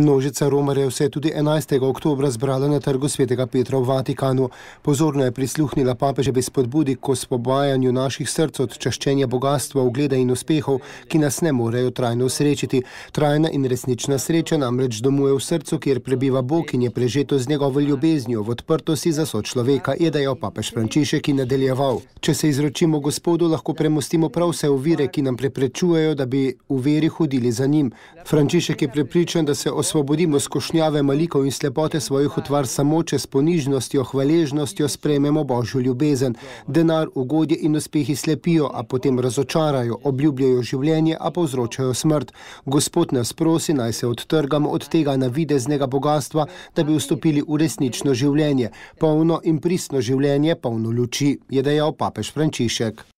Množica romarjev je vse tudi 11. oktober zbrala na trgu svetega Petra v Vatikanu. Pozorno je prisluhnila papežbe spodbudi k osvobajanju naših src od čaščenja bogatstva, ugleda in uspehov, ki nas ne morejo trajno srečiti. Trajna in resnična sreča namreč domuje v srcu, kjer prebiva Bog in je prežeto z njegovo ljubeznijo, v odprtosti za sočloveka, je dejal papež Frančišek in nadaljeval. Če se izročimo Gospodu, lahko premostimo prav vse ovire, ki nam preprečujejo, da bi v veri hodili za njim. Frančišek je prepričan, da se osvobodimo osvobodimo skušnjave malikov in slepote svojih otvar samo, če s ponižnostjo, hvaležnostjo sprejmemo Božjo ljubezen. Denar, ugodje in uspehi slepijo, a potem razočarajo, obljubljajo življenje, a povzročajo smrt. Gospod nas prosi, naj se odtrgamo od tega navideznega bogatstva, da bi vstopili v resnično življenje, polno in pristno življenje, polno luči, je dejal papež Frančišek.